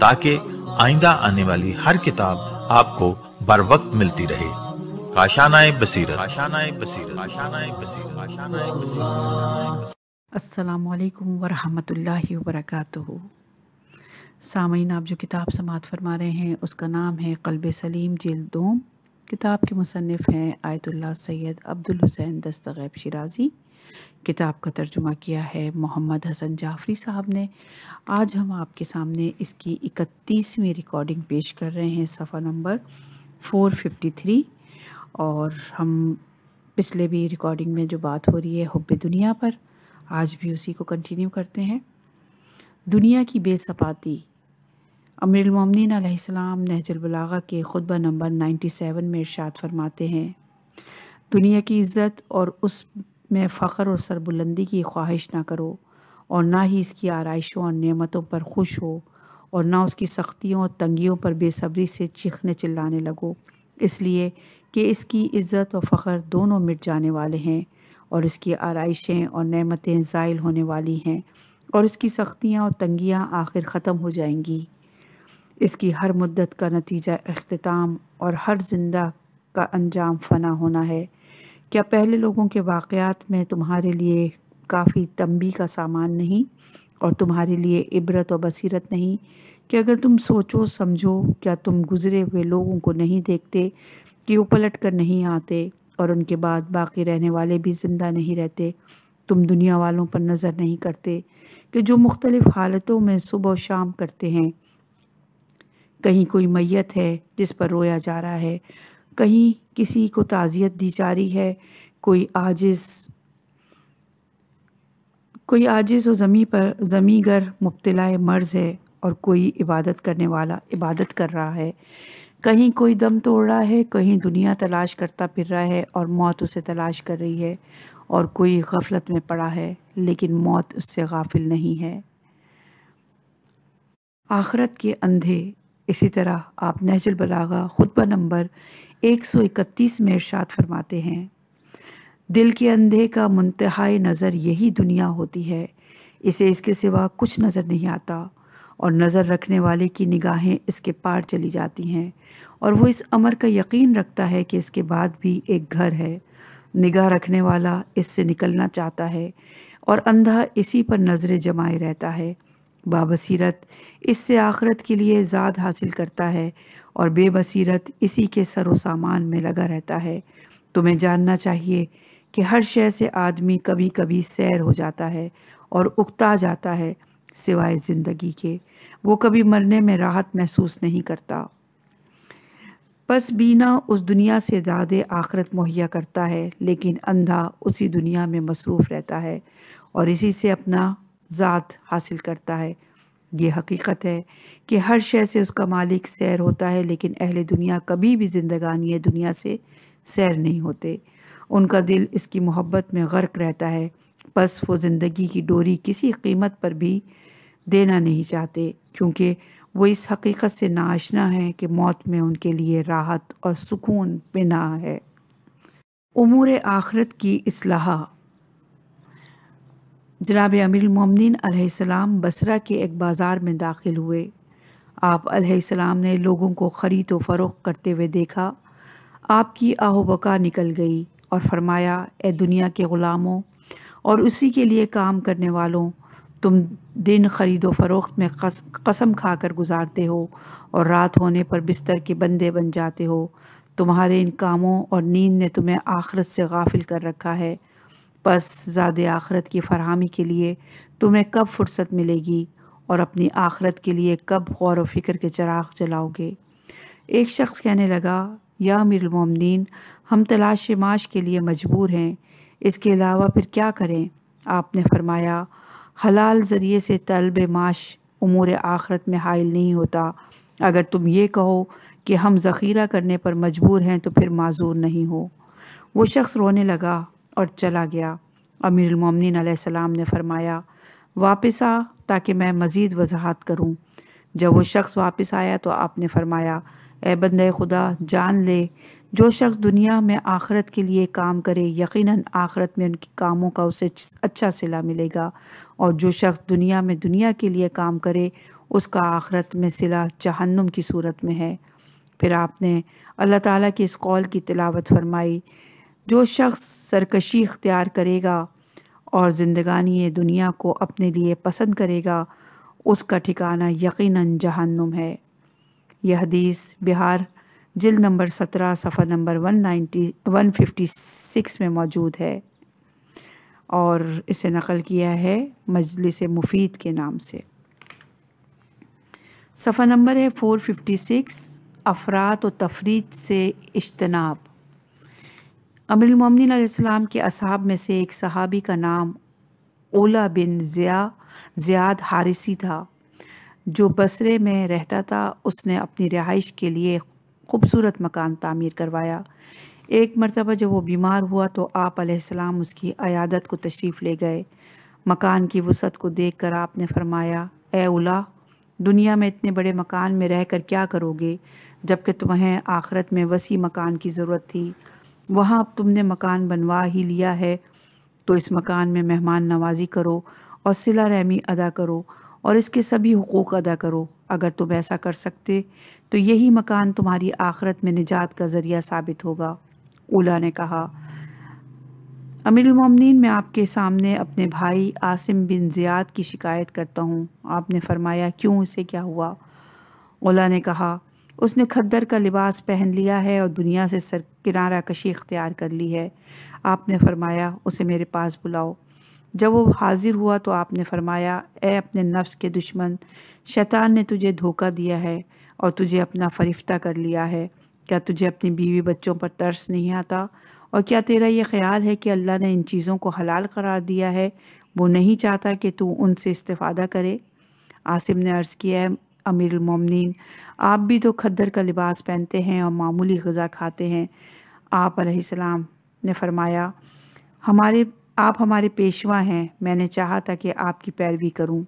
ताकि आइंदा आने वाली हर किताब आपको बर वक्त मिलती रहे काशानाए बसीरत काशानाए बसीरत काशानाए बसीरत काशानाए बसीरत अस्सलाम वालेकुम व रहमतुल्लाहि व बरकातुहू सामीन आप जो किताब समात फरमा रहे हैं उसका नाम है कल्ब सलीम जेल दोम किताब के मुसनफ़ हैं Ayatollah Sayyid Abdul Hussain Dastghaib Shirazi किताब का तर्जुमा किया है मोहम्मद हसन जाफरी साहब ने आज हम आपके सामने इसकी इकतीसवीं रिकॉर्डिंग पेश कर रहे हैं सफ़ा नंबर 453 और हम पिछले भी रिकॉर्डिंग में जो बात हो रही है हब दुनिया पर आज भी उसी को कंटिन्यू करते हैं दुनिया की बेसपाती अमीरमिन आसमाम नहजलबलागा के खुतबा नंबर 97 में इर्शाद फरमाते हैं दुनिया की इज़्ज़त और उस में फ़ख्र और सरबुलंदी की ख्वाहिश ना करो और ना ही इसकी आरइशों और नेमतों पर खुश हो और ना उसकी सख्तियों और तंगियों पर बेसब्री से चीखने चिल्लाने लगो इसलिए कि इसकी इज़्ज़त और फ़ख्र दोनों मिट जाने वाले हैं और इसकी आरइशें और नमतें ज़ायल होने वाली हैं और इसकी सख्तियाँ और तंगियाँ आखिर ख़त्म हो जाएंगी इसकी हर मुद्दत का नतीजा अख्ताम और हर जिंदा का अंजाम फना होना है क्या पहले लोगों के वाक़ात में तुम्हारे लिए काफ़ी तंबी का सामान नहीं और तुम्हारे लिए इबरत और बसीरत नहीं कि अगर तुम सोचो समझो क्या तुम गुज़रे हुए लोगों को नहीं देखते कि वो पलट कर नहीं आते और उनके बाद बाकी रहने वाले भी ज़िंदा नहीं रहते तुम दुनिया वालों पर नज़र नहीं करते कि जो मुख्तलिफ़ हालतों में सुबह शाम करते हैं कहीं कोई मैत है जिस पर रोया जा रहा है कहीं किसी को ताज़ियत दी जा रही है कोई आजिज़ कोई आजिज़ व ज़मी पर ज़मी गर मुब्तला मर्ज़ है और कोई इबादत करने वाला इबादत कर रहा है कहीं कोई दम तोड़ रहा है कहीं दुनिया तलाश करता फिर रहा है और मौत उसे तलाश कर रही है और कोई गफलत में पड़ा है लेकिन मौत उससे गाफिल नहीं है आखरत के अंधे इसी तरह आप नहजुल बलागा खुतबा नंबर 131 में इरशाद फरमाते हैं दिल के अंधे का मुंतहा नज़र यही दुनिया होती है इसे इसके सिवा कुछ नज़र नहीं आता और नज़र रखने वाले की निगाहें इसके पार चली जाती हैं और वो इस अमर का यकीन रखता है कि इसके बाद भी एक घर है निगाह रखने वाला इससे निकलना चाहता है और अंधा इसी पर नज़रें जमाए रहता है बाबसीरत इससे आखरत के लिए ज़ाद हासिल करता है और बेबसीरत इसी के सरो सामान में लगा रहता है तुम्हें जानना चाहिए कि हर शय से आदमी कभी कभी सैर हो जाता है और उगता जाता है सिवाय ज़िंदगी के वो कभी मरने में राहत महसूस नहीं करता बस बीना उस दुनिया से दादे आखरत मुहैया करता है लेकिन अंधा उसी दुनिया में मसरूफ़ रहता है और इसी से अपना ज़ात हासिल करता है ये हकीकत है कि हर शय से उसका मालिक सैर होता है लेकिन अहल दुनिया कभी भी जिंदगानी दुनिया से सैर नहीं होते उनका दिल इसकी मोहब्बत में गर्क रहता है बस वो ज़िंदगी की डोरी किसी कीमत पर भी देना नहीं चाहते क्योंकि वो इस हकीकत से नाशना है कि मौत में उनके लिए राहत और सुकून बिना है उमूर आखरत की असलाह जनाब अमीरमिन आसमाम बसरा के एक बाज़ार में दाखिल हुए आप सलाम ने लोगों को ख़रीद व फ़रोख करते हुए देखा आपकी आहोबका निकल गई और फरमाया ए दुनिया के ग़ुलामों और उसी के लिए काम करने वालों तुम दिन खरीदो फरोख्त में कसम खाकर गुजारते हो और रात होने पर बिस्तर के बंदे बन जाते हो तुम्हारे इन कामों और नींद ने तुम्हें आखरत से गाफिल कर रखा है बस ज़्यादा आखरत की फरहमी के लिए तुम्हें कब फुर्सत मिलेगी और अपनी आखरत के लिए कब गौर व फिक्र के चराग जलाओगे एक शख्स कहने लगा या मिलमिन हम तलाश माश के लिए मजबूर हैं इसके अलावा फिर क्या करें आपने फरमाया हलाल ज़रिए से तलब माश उमूर आखरत में हायल नहीं होता अगर तुम ये कहो कि हम ज़ख़ीरा करने पर मजबूर हैं तो फिर माजूर नहीं हो वो शख्स रोने लगा और चला गया अमीर उमिन ने फरमाया वापस आ ताकि मैं मज़ीद वजाहत करूँ जब वो शख्स वापस आया तो आपने फरमाया ए बंद खुदा जान ले जो शख्स दुनिया में आखरत के लिए काम करे यकीनन आखरत में उनके कामों का उसे अच्छा सिला मिलेगा और जो शख्स दुनिया में दुनिया के लिए काम करे उसका आखरत में सिला जहन्नुम की सूरत में है फिर आपने अल्लाह ताला के इस कौल की तिलावत फरमाई जो शख्स सरकशी इख्तियार करेगा और ज़िंदगानी दुनिया को अपने लिए पसंद करेगा उसका ठिकाना यकीनन जहन्नुम है यह हदीस बिहार जिल नंबर सत्रह सफ़र number one ninety one fifty six में मौजूद है और इसे नकल किया है मजलिस मुफीद के नाम से सफ़र नंबर है फ़ोर फिफ्टी सिक्स अफरात व तफरीत से इजतनाब अमरमिन आसमाम के असहाब में से एक सहाबी का नाम ओला बिन ज़िया ज़ियाद हारिसी था जो बसरे में रहता था उसने अपनी रिहाइश के लिए खूबसूरत मकान तामीर करवाया एक मरतबा जब वो बीमार हुआ तो आप आसमाम उसकी अयादत को तशरीफ़ ले गए मकान की वसत को देख कर आपने फरमाया एला दुनिया में इतने बड़े मकान में रह कर क्या करोगे जबकि तुम्हें आखरत में वसी मकान की ज़रूरत थी वहाँ अब तुमने मकान बनवा ही लिया है तो इस मकान में मेहमान नवाजी करो और सिला रहमी अदा करो और इसके सभी हकूक़ अदा करो अगर तुम ऐसा कर सकते तो यही मकान तुम्हारी आखरत में निजात का ज़रिया साबित होगा ओला ने कहा अमीरमिन मैं आपके सामने अपने भाई आसिम बिन ज़ियाद की शिकायत करता हूँ आपने फरमाया क्यों इसे क्या हुआ ओला ने कहा उसने खद्दर का लिबास पहन लिया है और दुनिया से सर किनारा कशी इख्तियार कर ली है आपने फरमाया उसे मेरे पास बुलाओ जब वो हाजिर हुआ तो आपने फरमाया ए अपने नफ्स के दुश्मन शैतान ने तुझे धोखा दिया है और तुझे अपना फरिफ्ता कर लिया है क्या तुझे अपनी बीवी बच्चों पर तर्स नहीं आता और क्या तेरा ये ख्याल है कि अल्लाह ने इन चीज़ों को हलाल करार दिया है वो नहीं चाहता कि तू उनसे इस्ता करे आसिम ने अर्ज़ किया है अमीर ममिन आप भी तो खद्दर का लिबास पहनते हैं और मामूली गज़ा खाते हैं आप ने फरमाया हमारे आप हमारे पेशवा हैं मैंने चाहा था कि आपकी पैरवी करूं।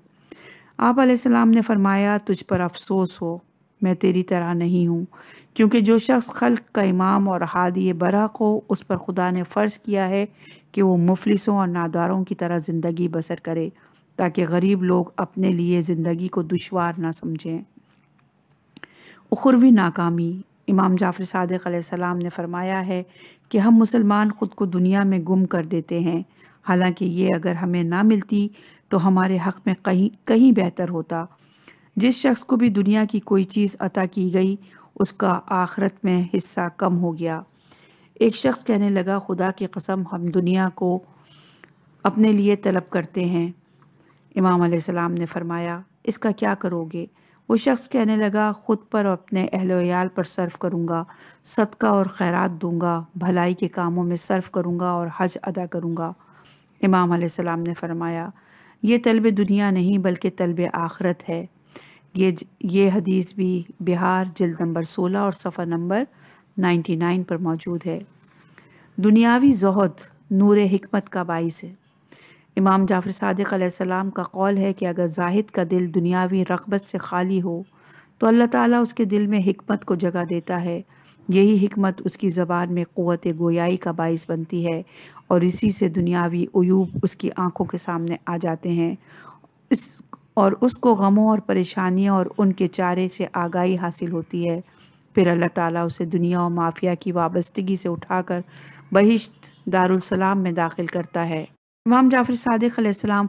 आप सलाम ने फरमाया तुझ पर अफसोस हो मैं तेरी तरह नहीं हूँ क्योंकि जो शख्स खल्क का इमाम और हादी बरक़ हो उस पर खुदा ने फ़र्ज़ किया है कि वो मुफलिसों और नादारों की तरह ज़िंदगी बसर करे ताकि गरीब लोग अपने लिए ज़िंदगी को दुशवार ना समझें उखरवी नाकामी इमाम जाफ़र सदक ने फरमाया है कि हम मुसलमान ख़ुद को दुनिया में गुम कर देते हैं हालांकि ये अगर हमें ना मिलती तो हमारे हक़ में कहीं कहीं बेहतर होता जिस शख्स को भी दुनिया की कोई चीज़ अता की गई उसका आखरत में हिस्सा कम हो गया एक शख्स कहने लगा खुदा की कसम हम दुनिया को अपने लिए तलब करते हैं इमाम सलाम ने फरमाया इसका क्या करोगे वो शख्स कहने लगा ख़ुद पर अपने अहलोयाल पर सर्व करूँगा सदका और खैरात दूँगा भलाई के कामों में सर्व करूँगा और हज अदा करूँगा इमाम सलाम ने फरमाया ये तलब दुनिया नहीं बल्कि तलब आखरत है ये ये हदीस भी बिहार जल्द नंबर सोलह और सफ़र नंबर नाइन्टी नाइन पर मौजूद है दुनियावी जहद नूर हमत का बाइस है इमाम जाफ़र सदक का कौल है कि अगर जाहिद का दिल दुनियावी रगबत से खाली हो तो अल्लाह ताला उसके दिल में हमत को जगह देता है यही हमत उसकी ज़बान में क़वत गोयाई का बायस बनती है और इसी से दुनियावी अयूब उसकी आँखों के सामने आ जाते हैं इस और उसको गमों और परेशानियों और उनके चारे से आगाही हासिल होती है फिर अल्लाह ताला उसे दुनिया और माफिया की वाबस्तगी से उठाकर बहिश्त दारुसलाम में दाखिल करता है इमाम जाफ़र सादिक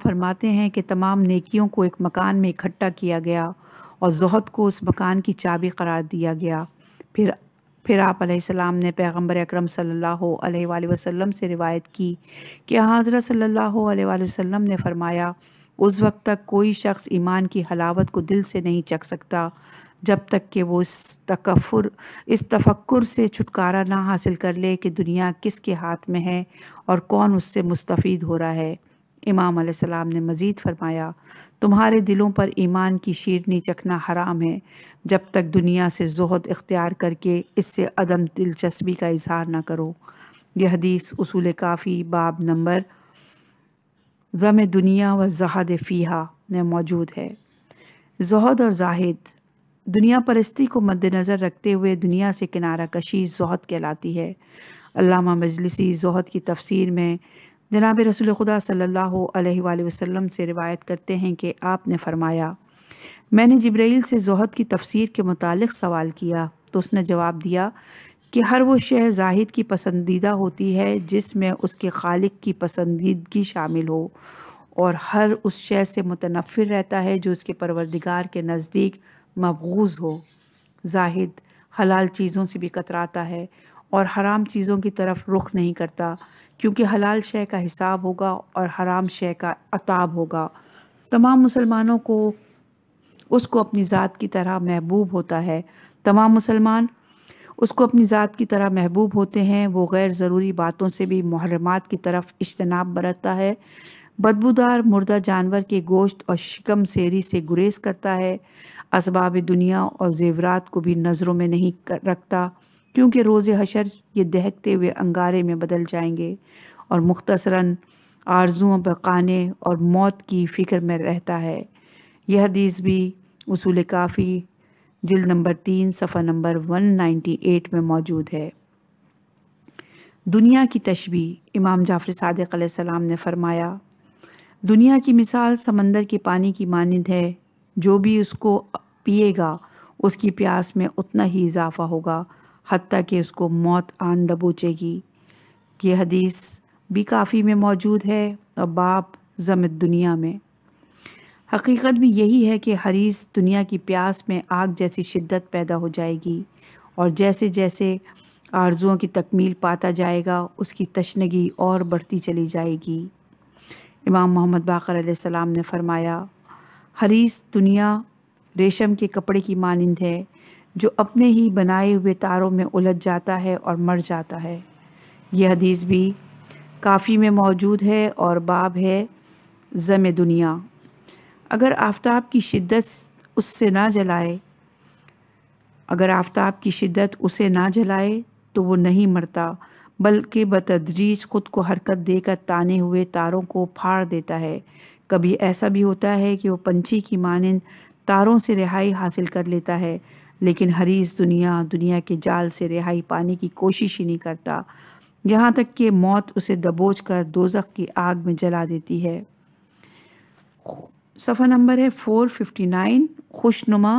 फरमाते हैं कि तमाम नेकियों को एक मकान में इकट्ठा किया गया और जहद को उस मकान की चाबी करार दिया गया फिर फिर आप सलाम ने पैगम्बर अक्रम सल्लल्लाहु से रिवायत की कि हज़रत सल्ला वसम ने फरमाया उस वक्त तक कोई शख्स ईमान की हलावत को दिल से नहीं चख सकता जब तक कि वो इस तकफ़ुर इस तफक्र से छुटकारा ना हासिल कर ले कि दुनिया किसके हाथ में है और कौन उससे मुस्तफ़ हो रहा है इमाम सलाम ने मज़ीद फरमाया तुम्हारे दिलों पर ईमान की शीरनी चखना हराम है जब तक दुनिया से जहद इख्तियार करके इससे अदम दिलचस्पी का इजहार ना करो यह हदीस उसूल काफ़ी बाब नंबर ज़म दुनिया व जहाद फ़ीहा में मौजूद है जहद और जाहिद दुनिया परस्ती को मद्दनज़र रखते हुए दुनिया से किनारा कशी जहद कहलाती है अलामा मजलिसी जहद की तफसीर में जनाब रसूल खुदा सल्लल्लाहु अलैहि वसल्लम से रिवायत करते हैं कि आपने फ़रमाया मैंने जब्राइल से जहद की तफसीर के मुतालिक सवाल किया तो उसने जवाब दिया कि हर वो शह जाहिद की पसंदीदा होती है जिसमें उसके खालिक की पसंदीदगी शामिल हो और हर उस शह से मुतनफ़िर रहता है जो उसके परवरदिगार के नज़दीक मबगूज़ हो जाहिद हलाल चीज़ों से भी कतराता है और हराम चीज़ों की तरफ रुख नहीं करता क्योंकि हलाल शय का हिसाब होगा और हराम शय का अताब होगा तमाम मुसलमानों को उसको अपनी ज़ात की तरह महबूब होता है तमाम मुसलमान उसको अपनी ज़ात की तरह महबूब होते हैं वो गैर ज़रूरी बातों से भी मुहरमात की तरफ इज्तनाब बरतता है बदबूदार मुर्दा जानवर के गोश्त और शिकम सेरी से गुरेज करता है इसबाब दुनिया और जेवरात को भी नज़रों में नहीं रखता क्योंकि रोज़ हशर ये दहकते हुए अंगारे में बदल जाएंगे और मुख्तसरा आरजुओं पर काने और मौत की फ़िक्र में रहता है यह हदीस भी उसूल काफ़ी जिल नंबर तीन सफ़ा नंबर वन नाइन्टी एट में मौजूद है दुनिया की तशबी इमाम जाफ़र सदक सलाम ने फ़रमाया दुनिया की मिसाल समंदर के पानी की मानद है जो भी उसको पिएगा उसकी प्यास में उतना ही इजाफ़ा होगा हती कि उसको मौत आन दबोचेगी ये हदीस भी काफ़ी में मौजूद है और बाप जम दुनिया में हकीकत भी यही है कि हरीस दुनिया की प्यास में आग जैसी शिद्दत पैदा हो जाएगी और जैसे जैसे आर्जुओं की तकमील पाता जाएगा उसकी तशनगी और बढ़ती चली जाएगी इमाम मोहम्मद बाकर सलाम ने फरमाया हरीस दुनिया रेशम के कपड़े की मानंद है जो अपने ही बनाए हुए तारों में उलझ जाता है और मर जाता है यह हदीस भी काफ़ी में मौजूद है और बाब है ज़म दुनिया अगर आफ्ताब की शिद्दत उससे ना जलाए अगर आफ्ताब की शिद्दत उसे ना जलाए तो वो नहीं मरता बल्कि बतदरीज ख़ुद को हरकत देकर ताने हुए तारों को फाड़ देता है कभी ऐसा भी होता है कि वो पंछी की मानंद तारों से रिहाई हासिल कर लेता है लेकिन हरीस दुनिया दुनिया के जाल से रिहाई पाने की कोशिश ही नहीं करता यहाँ तक कि मौत उसे दबोच कर दोजख की आग में जला देती है सफ़ा नंबर है फ़ोर फिफ्टी नाइन खुशनुमा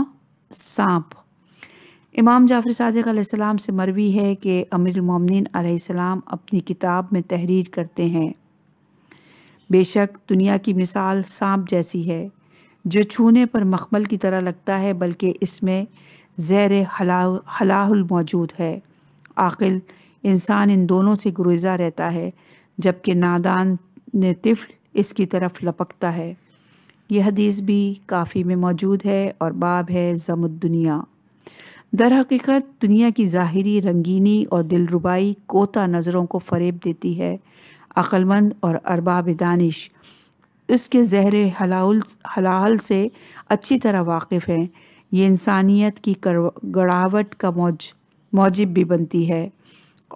सांप इमाम जाफ़र सदक से मरवी है कि अमीरमिन आसमाम अपनी किताब में तहरीर करते हैं बेशक दुनिया की मिसाल सांप जैसी है जो छूने पर मखमल की तरह लगता है बल्कि इसमें ज़ैर हलाहुल मौजूद है आकिल इंसान इन दोनों से गुरेजा रहता है जबकि नादान ने तिफ़ल इसकी तरफ लपकता है यह हदीस भी काफ़ी में मौजूद है और बाब है ज़मुद्दुनिया दर हकीकत दुनिया की ज़ाहरी रंगीनी और दिलरुबाई कोता नज़रों को फरेब देती है अक्लमंद और अरबाब दानिश इसके जहर हलाउल हलाहल से अच्छी तरह वाकिफ़ हैं ये इंसानियत की गड़ावट का मौज मौजिब भी बनती है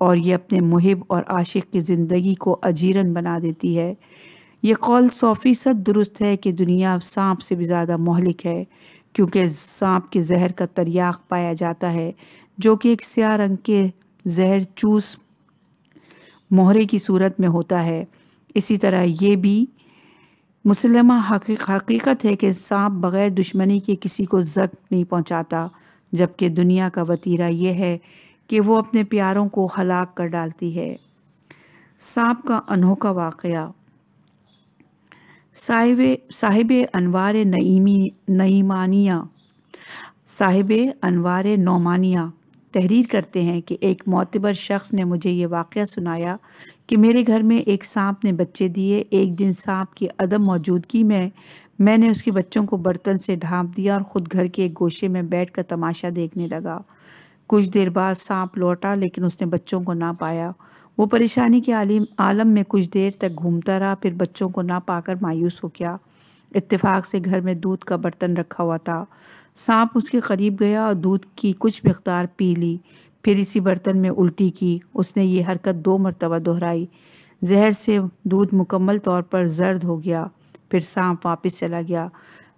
और ये अपने मुहिब और आशिक की ज़िंदगी को अजीरन बना देती है ये कौल सौ फ़ीसद दुरुस्त है कि दुनिया सांप से भी ज़्यादा मोहलिक है क्योंकि सांप के जहर का तरियाक पाया जाता है जो कि एक स्या रंग के जहर चूस मोहरे की सूरत में होता है इसी तरह ये भी मुसलमा हकीकत है कि सांप बग़ैर दुश्मनी के किसी को जख्म नहीं पहुंचाता जबकि दुनिया का वतीरा यह है कि वो अपने प्यारों को हलाक कर डालती है सांप का अनोखा वाक़ साहिब साहिब अनवार नईमी नईमानिया साहिब अनवार नौमानिया तहरीर करते हैं कि एक मोतबर शख्स ने मुझे ये वाक़ सुनाया कि मेरे घर में एक सांप ने बच्चे दिए एक दिन सांप की अदम मौजूदगी में मैंने उसके बच्चों को बर्तन से ढांप दिया और ख़ुद घर के एक गोशे में बैठ कर तमाशा देखने लगा कुछ देर बाद सांप लौटा लेकिन उसने बच्चों को ना पाया वो परेशानी के आलिम आलम में कुछ देर तक घूमता रहा फिर बच्चों को ना पाकर मायूस हो गया इत्तेफाक से घर में दूध का बर्तन रखा हुआ था सांप उसके करीब गया और दूध की कुछ मकदार पी ली फिर इसी बर्तन में उल्टी की उसने ये हरकत दो मरतबा दोहराई जहर से दूध मुकम्मल तौर पर जर्द हो गया फिर सांप वापस चला गया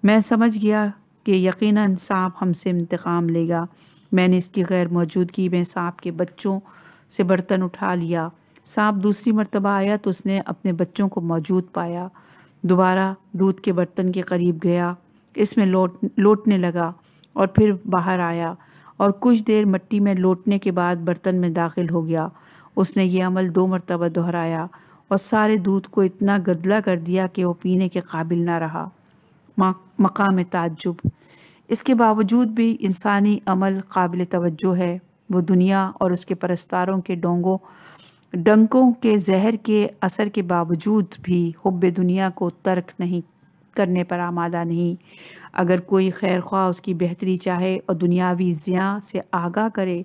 मैं समझ गया कि यकीनन सांप हमसे इंतकाम लेगा मैंने इसकी गैर मौजूदगी में सांप के बच्चों से बर्तन उठा लिया सांप दूसरी मरतबा आया तो उसने अपने बच्चों को मौजूद पाया दोबारा दूध के बर्तन के करीब गया इसमें लोट लोटने लगा और फिर बाहर आया और कुछ देर मट्टी में लौटने के बाद बर्तन में दाखिल हो गया उसने ये अमल दो मरतबा दोहराया और सारे दूध को इतना गदला कर दिया कि वो पीने के काबिल ना रहा मकाम ताजुब इसके बावजूद भी इंसानी अमल काबिल तवज्जो है वो दुनिया और उसके परस्तारों के डोंगों डंकों के जहर के असर के बावजूद भी हब्ब दुनिया को तर्क नहीं करने पर आमादा नहीं अगर कोई खैर ख्वाह उसकी बेहतरी चाहे और दुनियावी ज़ियाँ से आगाह करे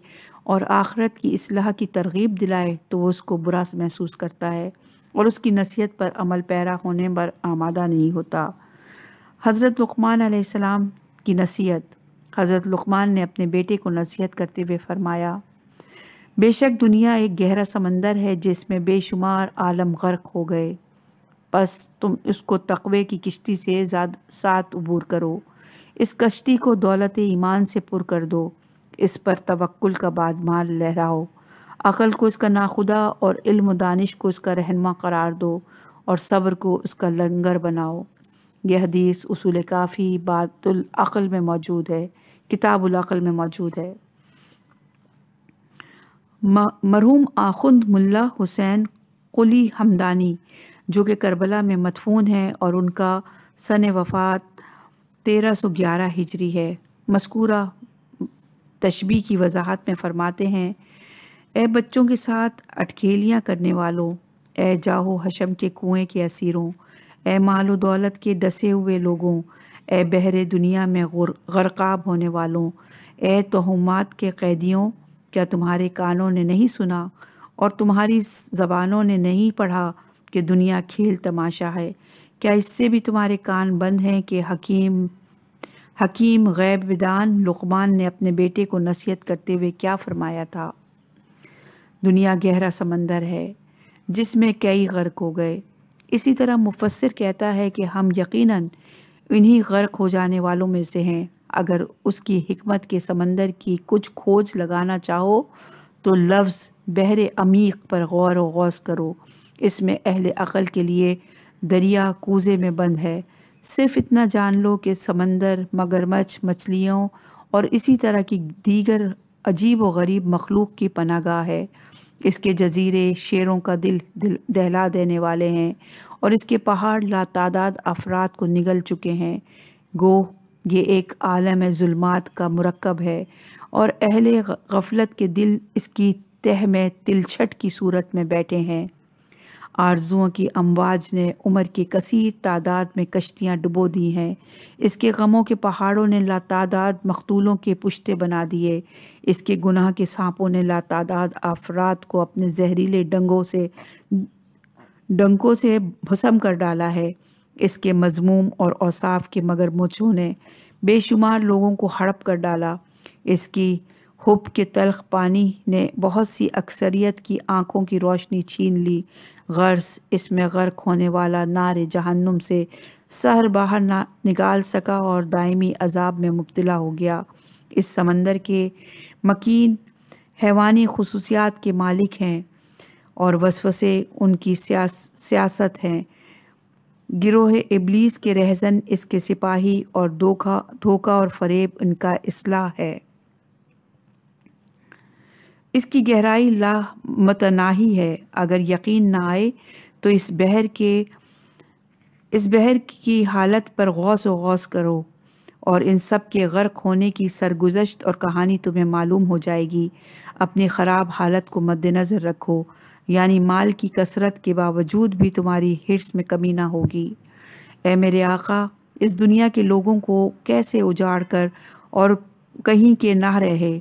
और आखरत की असलाह की तरगीब दिलाए तो वह उसको बुरा महसूस करता है और उसकी नसीहत पर अमल पैरा होने पर आमादा नहीं होता हज़रत लकमान की नसीहत हज़रत लकमान ने अपने बेटे को नसीहत करते हुए फरमाया बेशक दुनिया एक गहरा समंदर है जिसमें बेशुमार आलम गर्क हो गए बस तुम उसको तकवे की किश्ती से साथ अबूर करो इस कश्ती को दौलत ईमान से पुर कर दो इस पर तवक्ल का बादमाल लहराओ अकल को इसका नाखुदा और इल्म दानिश को इसका रहनमा करार दो और सब्र को उसका लंगर बनाओ यह हदीस उसूल काफ़ी बातुल में मौजूद है किताबुलअल में मौजूद है मरहूम आखुंद मुल्ला हुसैन कुली हमदानी जो कि करबला में मदफून है और उनका सन वफ़ात तेरह सौ ग्यारह हिजरी है मस्कूरा तशबी की वजाहत में फ़रमाते हैं ए बच्चों के साथ अटखेलियाँ करने वालों ए जाहो हशम के कुएं के असीरों ए माल दौलत के डसे हुए लोगों ए बहरे दुनिया में गरकाब होने वालों ए तोहमात के कैदियों क्या तुम्हारे कानों ने नहीं सुना और तुम्हारी ज़बानों ने नहीं पढ़ा कि दुनिया खेल तमाशा है क्या इससे भी तुम्हारे कान बंद हैं कि हकीम हकीम विदान लुकमान ने अपने बेटे को नसीहत करते हुए क्या फरमाया था दुनिया गहरा समंदर है जिसमें कई गर्क हो गए इसी तरह मुफसर कहता है कि हम यकीनन इन्हीं गर्क हो जाने वालों में से हैं अगर उसकी हमत के समंदर की कुछ खोज लगाना चाहो तो लफ्ज़ बहरे अमीक पर गौर व गौस करो इसमें अहल अक़ल के लिए दरिया कूजे में बंद है सिर्फ इतना जान लो कि समंदर मगरमच्छ मछलियों और इसी तरह की दीगर अजीब व गरीब मखलूक की गाह है इसके जजीरे शेरों का दिल, दिल दहला देने वाले हैं और इसके पहाड़ लातादाद अफराद को निगल चुके हैं गो ये एक आलम जुल्मात का मरकब है और अहले गफलत के दिल इसकी तह में तिलछट की सूरत में बैठे हैं आरजुओं की अमवाज ने उम्र की कसीर तादाद में कश्तियाँ डुबो दी हैं इसके गमों के पहाड़ों ने लातादाद मखतूलों के पुश्ते बना दिए इसके गुनाह के सांपों ने लातादाद अफराद को अपने जहरीले डंगों से डंकों से भसम कर डाला है इसके मजमूम और औसाफ के मगर मुछों ने बेशुमार लोगों को हड़प कर डाला इसकी हुप के तलख पानी ने बहुत सी अक्सरियत की आंखों की रोशनी छीन ली गर्स इसमें गर्क होने वाला नार जहन्नुम से शहर बाहर ना निकाल सका और दायमी अजाब में मुबतला हो गया इस समंदर के मकीन हैवानी खसूसियात के मालिक हैं और वसवसे उनकी सियास, सियासत हैं गिरोह इबलीस के रहजन इसके सिपाही और धोखा धोखा और फरेब इनका असलाह है इसकी गहराई ला मतनाही है अगर यकीन ना आए तो इस बहर के इस बहर की हालत पर गौस व गौस करो और इन सब के गर्क होने की सरगुजश्त और कहानी तुम्हें मालूम हो जाएगी अपने ख़राब हालत को मद्दनज़र रखो यानी माल की कसरत के बावजूद भी तुम्हारी हिट्स में कमी ना होगी ए मेरे आका इस दुनिया के लोगों को कैसे उजाड़ कर और कहीं के ना रहे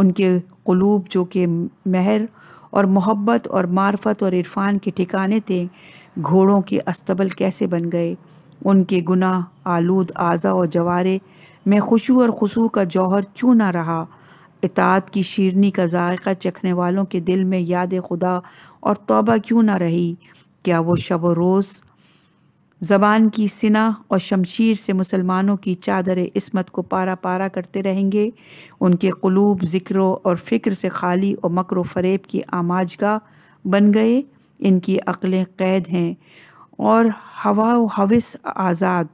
उनके क़लूब जो कि महर और मोहब्बत और मार्फत और इरफान के ठिकाने थे घोड़ों के अस्तबल कैसे बन गए उनके गुनाह आलूद आज़ा और जवारे में खुशू और खसू का जौहर क्यों ना रहा इतात की शीरनी का जायका चखने वालों के दिल में याद खुदा और तोबा क्यों ना रही क्या वो शब रोज़ ज़बान की सिना और शमशीर से मुसलमानों की चादर इसमत को पारा पारा करते रहेंगे उनके कलूब ज़िक्रों और फ़िक्र से खाली और मकर फरेब की आमाज का बन गए इनकी अकलें कैद हैं और हवा व हविस आज़ाद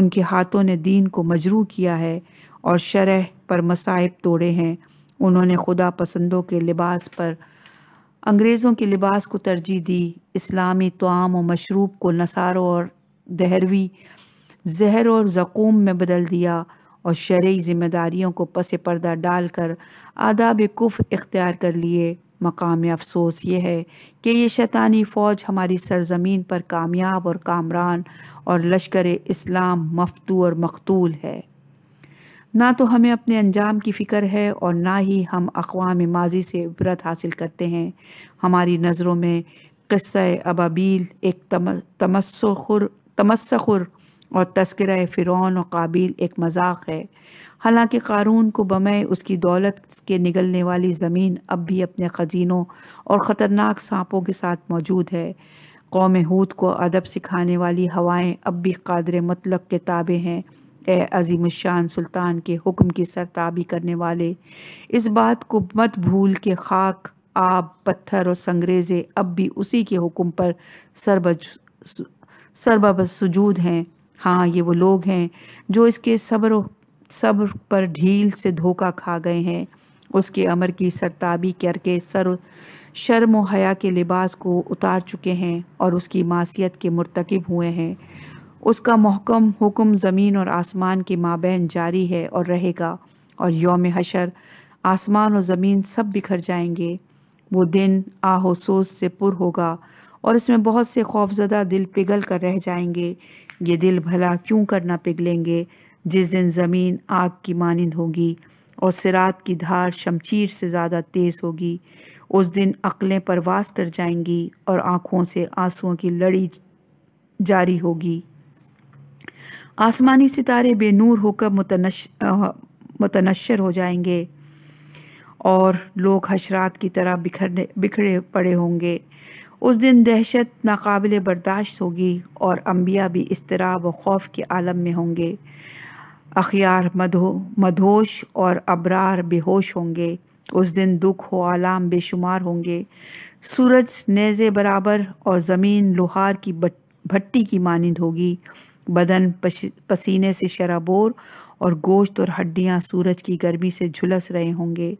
उनके हाथों ने दीन को मजरू किया है और शरह पर मसाइब तोड़े हैं उन्होंने खुदा पसंदों के लिबास पर अंग्रेज़ों के लिबास को तरजीह दी इस्लामी तोाम व मशरूब को नसारों और दहरवी जहर और जकूम में बदल दिया और शर्य ज़िम्मेदारियों को पसे पर्दा डाल कर आदाब कुफ इख्तियार कर लिए मकाम अफसोस ये है कि ये शैतानी फ़ौज हमारी सरजमीन पर कामयाब और कामरान और लश्कर इस्लाम मफतू और मकतूल है ना तो हमें अपने अंजाम की फ़िक्र है और ना ही हम अकवाम माजी से इबरत हासिल करते हैं हमारी नज़रों में क़स्स अबाबील एक तमस्खुर तमस्खुर और तस्करा फ़िरौन और काबिल एक मजाक है हालांकि कारून को बमय उसकी दौलत के निगलने वाली ज़मीन अब भी अपने ख़जीनों और ख़तरनाक सांपों के साथ मौजूद है कौम हूद को अदब सिखाने वाली हवाएं अब भी कादर मतलब के ताबे हैं ए अजीम शान सुल्तान के हुक्म की सरताबी करने वाले इस बात को मत भूल के खाक आब पत्थर और संग्रेज़े अब भी उसी के हुक्म पर सरबज सरबा सजूद हैं हाँ ये वो लोग हैं जो इसके सब्र सब्र पर ढील से धोखा खा गए हैं उसके अमर की सरताबी करके सर शर्म हया के लिबास को उतार चुके हैं और उसकी मासीत के मरतकब हुए हैं उसका महकम हुक्म ज़मीन और आसमान के माबेन जारी है और रहेगा और योम हशर आसमान और ज़मीन सब बिखर जाएंगे वो दिन आहोसोस से पुर होगा और इसमें बहुत से खौफजदा दिल पिघल कर रह जाएंगे ये दिल भला क्यों करना पिघलेंगे जिस दिन ज़मीन आग की मानंद होगी और सिरात की धार शमशीर से ज़्यादा तेज़ होगी उस दिन अकलें परवास कर जाएंगी और आँखों से आंसुओं की लड़ी जारी होगी आसमानी सितारे बेनूर होकर मुतनश मुतनशर हो जाएंगे और लोग हशरात की तरह बिखरने बिखरे पड़े होंगे उस दिन दहशत नाकबिल बर्दाश्त होगी और अम्बिया भी इसतरा व खौफ के आलम में होंगे अखियार मधो मधोश और अबरार बेहोश होंगे उस दिन दुख व आलाम बेशुमार होंगे सूरज नेज़े बराबर और ज़मीन लोहार की भट्टी की मानंद होगी बदन पसीने से शराबोर और गोश्त और हड्डियां सूरज की गर्मी से झुलस रहे होंगे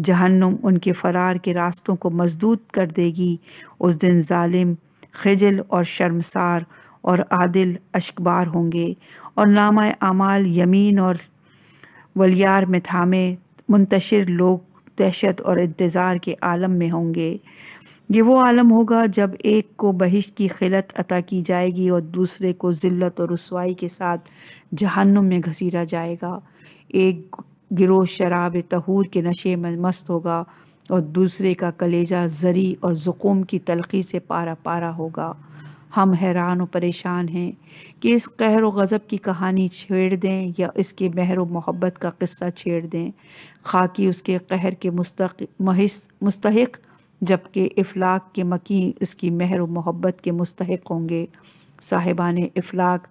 जहन्नुम उनके फ़रार के रास्तों को मजदूत कर देगी उस दिन ालिम खजल और शर्मसार और आदिल अशकबार होंगे और नामा आमाल यमीन और वलियार में थामे मुंतशर लोग दहशत और इंतज़ार के आलम में होंगे ये वो आलम होगा जब एक को बहिश की खिलत अता की जाएगी और दूसरे को ज़िल्लत और रसवाई के साथ जहन्नुम में घसीरा जाएगा एक गिरोह शराब तहूर के नशे में मस्त होगा और दूसरे का कलेजा जरी और ज़ुकूम की तलखी से पारा पारा होगा हम हैरान और परेशान हैं कि इस कहर व गज़ब की कहानी छेड़ दें या इसके महर व मोहब्बत का किस्सा छेड़ दें खाकि उसके कहर के मुस्तक मुस्तक जबकि अफलाक के मकी उसकी महर व मोहब्बत के मुस्तक होंगे साहिबान अफलाक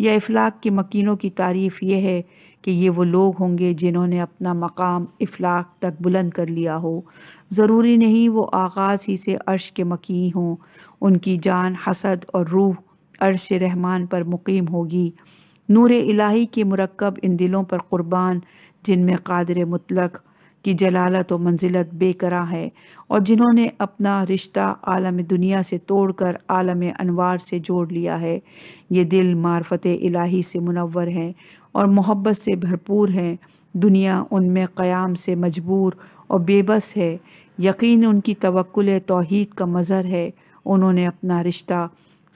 या अफलाक के मकीनों की तारीफ़ यह है कि ये वो लोग होंगे जिन्होंने अपना मकाम इफलाक तक बुलंद कर लिया हो ज़रूरी नहीं वो आगाज़ ही से अर्श के मकी हों उनकी जान हसद और रूह अर्श रहमान पर मुकीम होगी नूर इलाही के मरकब इन दिलों पर क़ुरबान जिनमें कादर मतलक़ की जलालत व मंजिलत बेकरा है और जिन्होंने अपना रिश्ता आलम दुनिया से तोड़कर आलम अनवार से जोड़ लिया है ये दिल मार्फत इलाही से मुनवर हैं और मोहब्बत से भरपूर हैं दुनिया उनमें क़याम से मजबूर और बेबस है यकीन उनकी तवक्ल तोहद का मज़र है उन्होंने अपना रिश्ता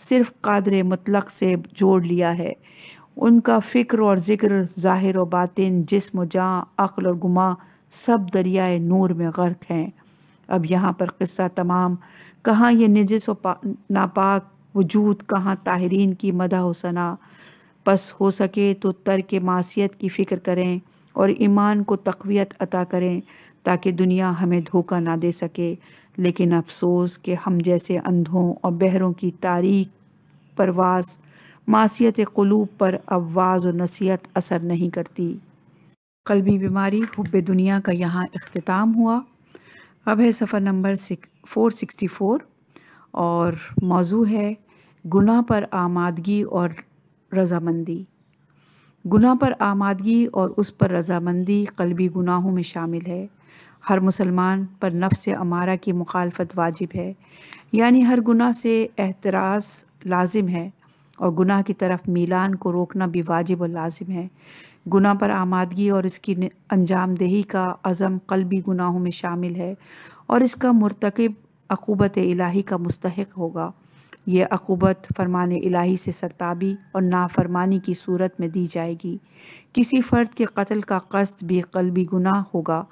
सिर्फ कादर मुतलक से जोड़ लिया है उनका फ़िक्र और ज़िक्र ज़ाहिर व बातिन जिसम जहाँ अक्ल और गुमा सब दरियाए नूर में गर्क हैं अब यहाँ पर क़स्सा तमाम कहाँ ये निजस व नापाक वजूद कहाँ ताहरीन की मदा सना बस हो सके तो तर के मासीत की फ़िक्र करें और ईमान को तकवीत अता करें ताकि दुनिया हमें धोखा ना दे सके लेकिन अफसोस कि हम जैसे अंधों और बहरों की तारीख परवास मासीत कलूब पर आवाज़ और नसीहत असर नहीं करती कलबी बीमारी हब दुनिया का यहाँ अख्ताम हुआ अब है सफ़र number six four sixty four और मौजू है गुनाह पर आमादगी और रजामंदी गुना पर आमादगी और उस पर रजामंदी कलबी गुनाहों में शामिल है हर मुसलमान पर नफ्स अमारा की मुखालफत वाजिब है यानी हर गुनाह से एतराज़ लाजिम है और गुनाह की तरफ मीलान को रोकना भी वाजिब और लाजिम है गुनाह पर आमादगी और इसकी अंजामदेही का अज़म कलबी गुनाहों में शामिल है और इसका मरतकब अकूबत इलाही का मुस्तक होगा ये अकूबत फरमान इलाही से सरताबी और नाफरमानी की सूरत में दी जाएगी किसी फ़र्द के कत्ल का कस्त भी कलबी गुनाह होगा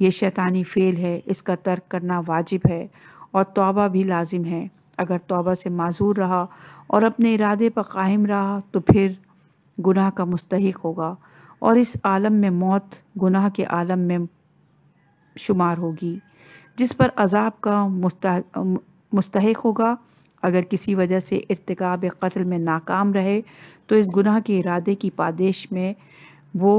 ये शैतानी फ़ेल है इसका तर्क करना वाजिब है और तोबा भी लाजिम है अगर तोबा से माजूर रहा और अपने इरादे पर कायम रहा तो फिर गुनाह का मुस्तक होगा और इस आलम में मौत गुनाह के आलम में शुमार होगी जिस पर अजाब का मुस्तक होगा अगर किसी वजह से इरतकब कत्ल में नाकाम रहे तो इस गुनाह के इरादे की पादेश में वो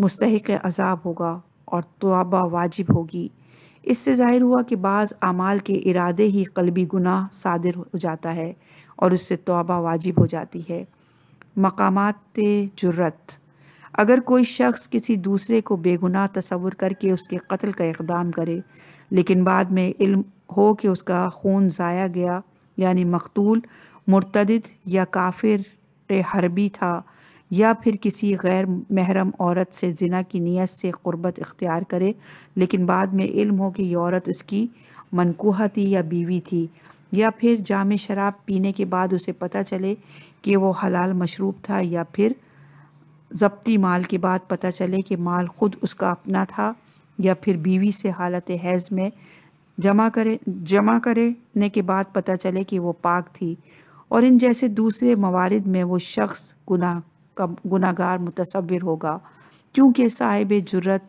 मुस्तक अजाब होगा और तोबा वाजिब होगी इससे ज़ाहिर हुआ कि बाज़ अमाल के इरादे ही कलबी गुनाह सादिर हो जाता है और उससे तोबा वाजिब हो जाती है मकाम जुर्रत अगर कोई शख्स किसी दूसरे को बेगुनाह तस्वुर करके उसके कत्ल का इकदाम करे लेकिन बाद में इल्म हो कि उसका खून ज़ाया गया यानी मकतूल मर्तद या काफिर हरबी था या फिर किसी गैर महरम औरत से जिना की नीयत से क़ुरबत इख्तियार करे लेकिन बाद में इल्म हो कि यह औरत उसकी मनकूहा थी या बीवी थी या फिर जाम शराब पीने के बाद उसे पता चले कि वो हलाल मशरूब था या फिर जब्ती माल के बाद पता चले कि माल ख़ुद उसका अपना था या फिर बीवी से हालत हैज़ में जमा करे जमा करने के बाद पता चले कि वो पाक थी और इन जैसे दूसरे मवारद में वो शख्स गुना का गुनागार मुतसविर होगा क्योंकि साहिब जुर्रत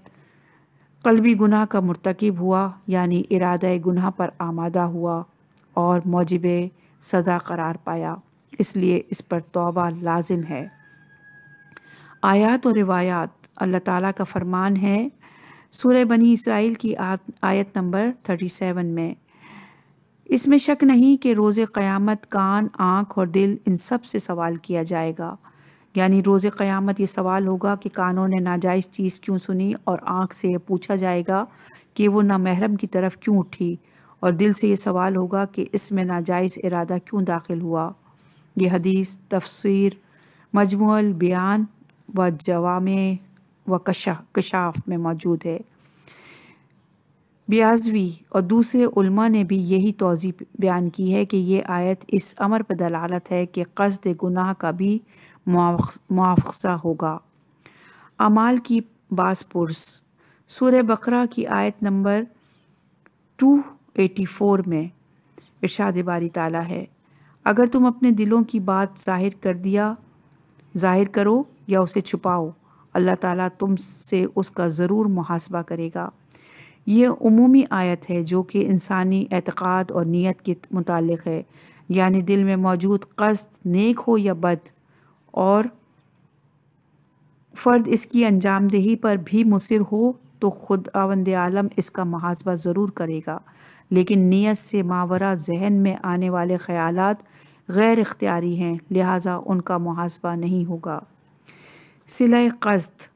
कलवी गुनाह का मरतकब हुआ यानी इरादा गुनाह पर आमादा हुआ और मौजब सज़ा करार पाया इसलिए इस पर तोबा लाजिम है आयात और रिवायात अल्लाह ताला का फरमान है सूर्य बनी इसराइल की आयत नंबर थर्टी सेवन में इसमें शक नहीं कि रोज़ क़यामत कान आँख और दिल इन सब से सवाल किया जाएगा यानी रोज़ क़यामत ये सवाल होगा कि कानों ने नाजायज़ चीज़ क्यों सुनी और आँख से यह पूछा जाएगा कि वो नामहरम की तरफ क्यों उठी और दिल से ये सवाल होगा कि इसमें नाजायज़ इरादा क्यों दाखिल हुआ ये हदीस तफसर मजमूल बयान व जवाम व कशा कशाफ में मौजूद है ब्याजवी और दूसरे उल्मा ने भी यही तोज़ी बयान की है कि ये आयत इस अमर पर दलालत है कि कस्द गुनाह का भी मुआवजा होगा अमाल की बासपुरस सूर बकरा की आयत नंबर 284 में इरशाद बारी ताला है अगर तुम अपने दिलों की बात जाहिर कर दिया जाहिर करो या उसे छुपाओ अल्लाह ताला से उसका ज़रूर मुहासबा करेगा ये अमूमी आयत है जो कि इंसानी एतक़ाद और नीयत के मुतल है यानि दिल में मौजूद कस्त नेक हो या बद और फ़र्द इसकी अंजामदेही पर भी मुसर हो तो खुद आवंद आलम इसका मुहासबा ज़रूर करेगा लेकिन नीयत से मावरा जहन में आने वाले ख़्याल गैर इख्तियारी हैं लिहाजा उनका मुहासबा नहीं होगा सिला कस्त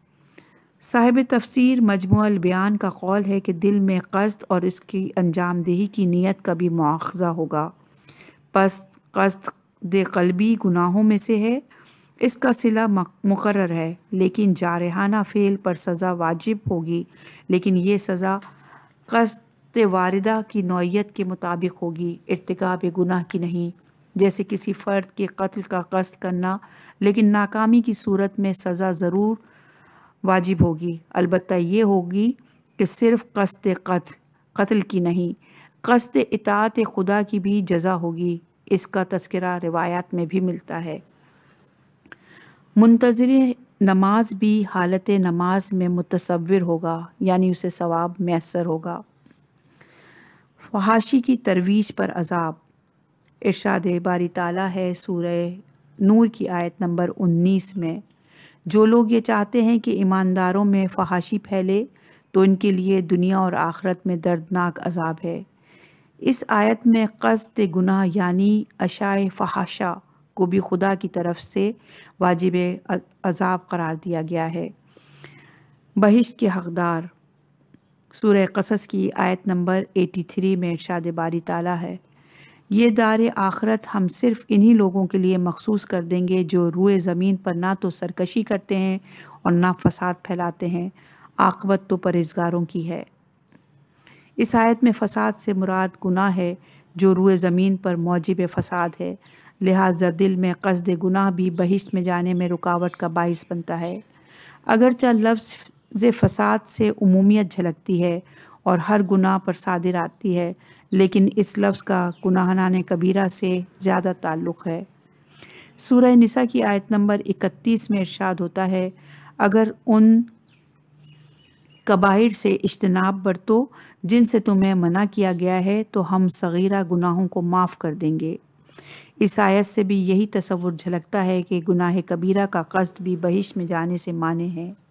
साहिब तफसीर मजमू बयान का कौल है कि दिल में कस्त और इसकी अंजामदेही की नीयत का भी मुआवजा होगा पस कस्त दे कलबी गुनाहों में से है इसका सिला मुकर है लेकिन जारहाना फ़ेल पर सज़ा वाजिब होगी लेकिन ये सज़ा कस्त वारदा की नौीयत के मुताबिक होगी इरतकाब गुनाह की नहीं जैसे किसी फ़र्द के कत्ल का कस्त करना लेकिन नाकामी की सूरत में सज़ा ज़रूर वाजिब होगी अलबत् ये होगी कि सिर्फ कस्त कत्ल कत्ल की नहीं कस्त इतात खुदा की भी जजा होगी इसका तस्करा रिवायात में भी मिलता है मुंतजर नमाज भी हालत नमाज में मुतसविर होगा यानी उसे सवाब मैसर होगा फहाशी की तरवीज पर अजाब इर्शाद बारी ताला है सूर नूर की आयत नंबर 19 में जो लोग ये चाहते हैं कि ईमानदारों में फहाशी फैले तो इनके लिए दुनिया और आखरत में दर्दनाक अजाब है इस आयत में कस्त गुनाह यानी अशाए फहाशा को भी खुदा की तरफ से वाजिब अजाब करार दिया गया है बहिश के हकदार सूर्य कसस की आयत नंबर 83 में इर्शाद बारी ताला है ये दार आखरत हम सिर्फ इन्हीं लोगों के लिए मखसूस कर देंगे जो रुए ज़मीन पर ना तो सरकशी करते हैं और ना फसाद फैलाते हैं आकबत तो परहेजगारों की है इस आयत में फ़साद से मुराद गुनाह है जो रुए ज़मीन पर मौजिब फ़साद है लिहाजा दिल में कसद गुनाह भी बहिश्त में जाने में रुकावट का बायस बनता है अगरचा लफ्ज़ फ़साद से अमूमियत झलकती है और हर गुनाह पर सादिर आती है लेकिन इस लफ्ज़ का गुनाहान कबीरा से ज़्यादा ताल्लुक़ है सूर्य निसा की आयत नंबर 31 में इर्शाद होता है अगर उन कबाहिर से इज्तनाब बरतो जिनसे तुम्हें मना किया गया है तो हम सगीरा गुनाहों को माफ़ कर देंगे इस आयत से भी यही तस्वुर झलकता है कि गुनाह कबीरा का कस्त भी बहिश में जाने से माने हैं